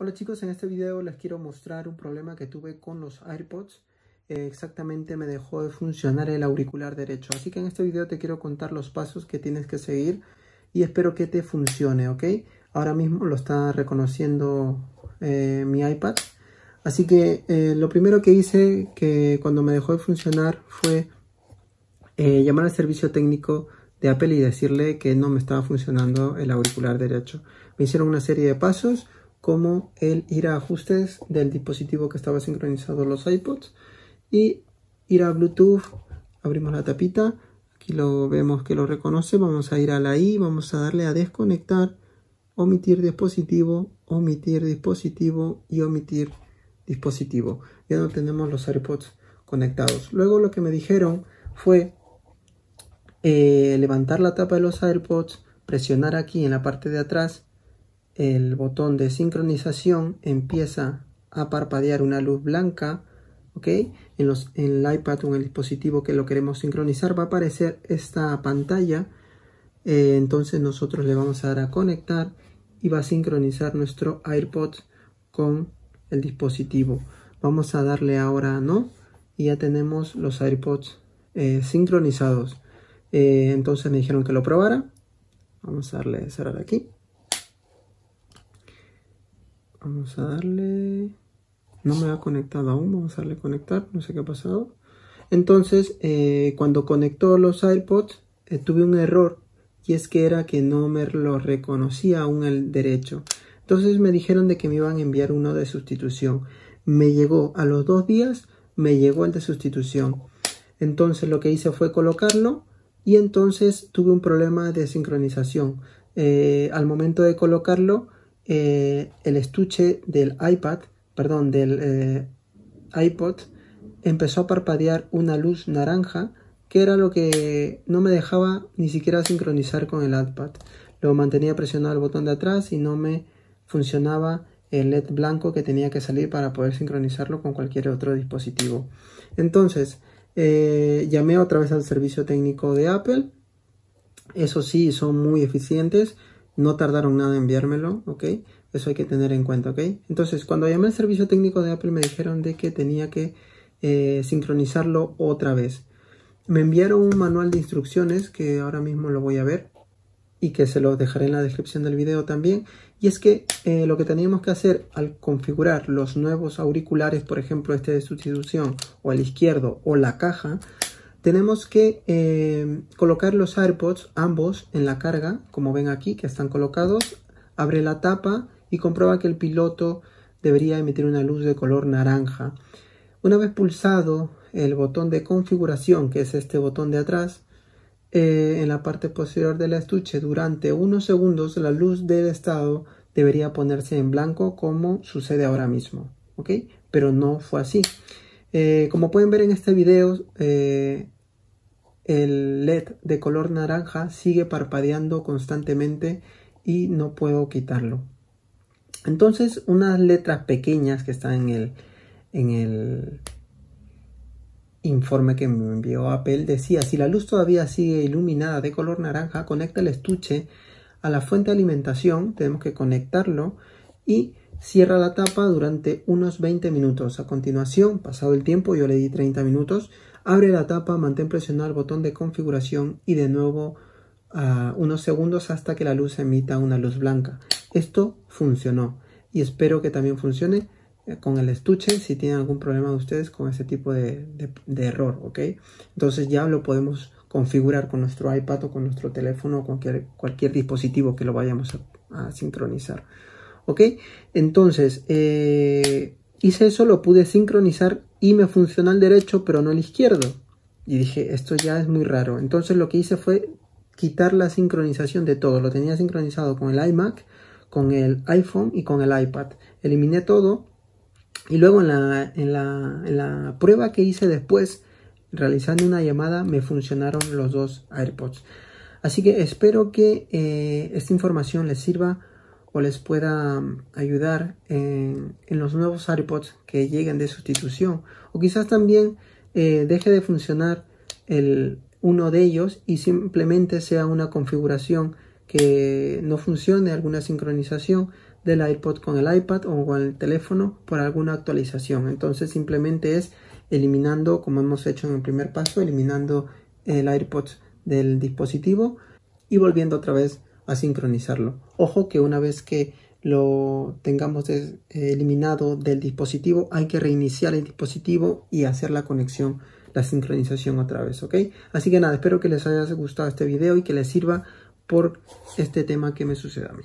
Hola chicos, en este video les quiero mostrar un problema que tuve con los AirPods. Eh, exactamente me dejó de funcionar el auricular derecho. Así que en este video te quiero contar los pasos que tienes que seguir y espero que te funcione, ¿ok? Ahora mismo lo está reconociendo eh, mi iPad. Así que eh, lo primero que hice que cuando me dejó de funcionar fue llamar al servicio técnico de Apple y decirle que no me estaba funcionando el auricular derecho. Me hicieron una serie de pasos como el ir a ajustes del dispositivo que estaba sincronizado los iPods y ir a Bluetooth, abrimos la tapita, aquí lo vemos que lo reconoce, vamos a ir a la I, vamos a darle a desconectar, omitir dispositivo, omitir dispositivo y omitir dispositivo. Ya no tenemos los AirPods conectados. Luego lo que me dijeron fue eh, levantar la tapa de los AirPods, presionar aquí en la parte de atrás el botón de sincronización empieza a parpadear una luz blanca, ¿ok? En, los, en el iPad o en el dispositivo que lo queremos sincronizar va a aparecer esta pantalla. Eh, entonces nosotros le vamos a dar a conectar y va a sincronizar nuestro airpods con el dispositivo. Vamos a darle ahora a no y ya tenemos los AirPods eh, sincronizados. Eh, entonces me dijeron que lo probara. Vamos a darle a cerrar aquí. Vamos a darle... No me ha conectado aún, vamos a darle conectar, no sé qué ha pasado. Entonces, eh, cuando conectó los AirPods, eh, tuve un error y es que era que no me lo reconocía aún el derecho. Entonces me dijeron de que me iban a enviar uno de sustitución. Me llegó a los dos días, me llegó el de sustitución. Entonces lo que hice fue colocarlo y entonces tuve un problema de sincronización. Eh, al momento de colocarlo, eh, el estuche del iPad, perdón, del eh, iPod, empezó a parpadear una luz naranja que era lo que no me dejaba ni siquiera sincronizar con el iPad. Lo mantenía presionado el botón de atrás y no me funcionaba el LED blanco que tenía que salir para poder sincronizarlo con cualquier otro dispositivo. Entonces, eh, llamé otra vez al servicio técnico de Apple. Eso sí, son muy eficientes no tardaron nada en enviármelo, ¿ok? Eso hay que tener en cuenta, ¿ok? Entonces, cuando llamé al servicio técnico de Apple me dijeron de que tenía que eh, sincronizarlo otra vez. Me enviaron un manual de instrucciones que ahora mismo lo voy a ver y que se lo dejaré en la descripción del video también. Y es que eh, lo que teníamos que hacer al configurar los nuevos auriculares, por ejemplo este de sustitución o el izquierdo o la caja, tenemos que eh, colocar los AirPods ambos en la carga, como ven aquí que están colocados. Abre la tapa y comprueba que el piloto debería emitir una luz de color naranja. Una vez pulsado el botón de configuración, que es este botón de atrás, eh, en la parte posterior del estuche, durante unos segundos la luz del estado debería ponerse en blanco como sucede ahora mismo, ¿ok? Pero no fue así. Eh, como pueden ver en este video, el LED de color naranja sigue parpadeando constantemente y no puedo quitarlo. Entonces, unas letras pequeñas que están en el, en el informe que me envió Apple decía, si la luz todavía sigue iluminada de color naranja, conecta el estuche a la fuente de alimentación, tenemos que conectarlo y cierra la tapa durante unos 20 minutos. A continuación, pasado el tiempo, yo le di 30 minutos, Abre la tapa, mantén presionado el botón de configuración y de nuevo ah, unos segundos hasta que la luz emita una luz blanca. Esto funcionó y espero que también funcione eh, con el estuche si tienen algún problema de ustedes con ese tipo de, error, ¿ok? Entonces ya lo podemos configurar con nuestro iPad o con nuestro teléfono o cualquier, cualquier dispositivo que lo vayamos a, sincronizar, ¿ok? Entonces, eh, Hice eso, lo pude sincronizar y me funcionó el derecho, pero no el izquierdo. Y dije, esto ya es muy raro. Entonces lo que hice fue quitar la sincronización de todo. Lo tenía sincronizado con el iMac, con el iPhone y con el iPad. Eliminé todo. Y luego en la, en la, prueba que hice después, realizando una llamada, me funcionaron los dos AirPods. Así que espero que eh, esta información les sirva o les pueda mm, ayudar en, los nuevos AirPods que lleguen de sustitución. O quizás también eh, deje de funcionar el, uno de ellos y simplemente sea una configuración que no funcione, alguna sincronización del iPod con el iPad o con el teléfono por alguna actualización. Entonces simplemente es eliminando, como hemos hecho en el primer paso, eliminando el AirPods del dispositivo y volviendo otra vez a sincronizarlo. Ojo que una vez que lo tengamos eh, eliminado del dispositivo, hay que reiniciar el dispositivo y hacer la conexión, la sincronización otra vez, ¿ok? Así que nada, espero que les haya gustado este video y que les sirva por este tema que me sucede a mí.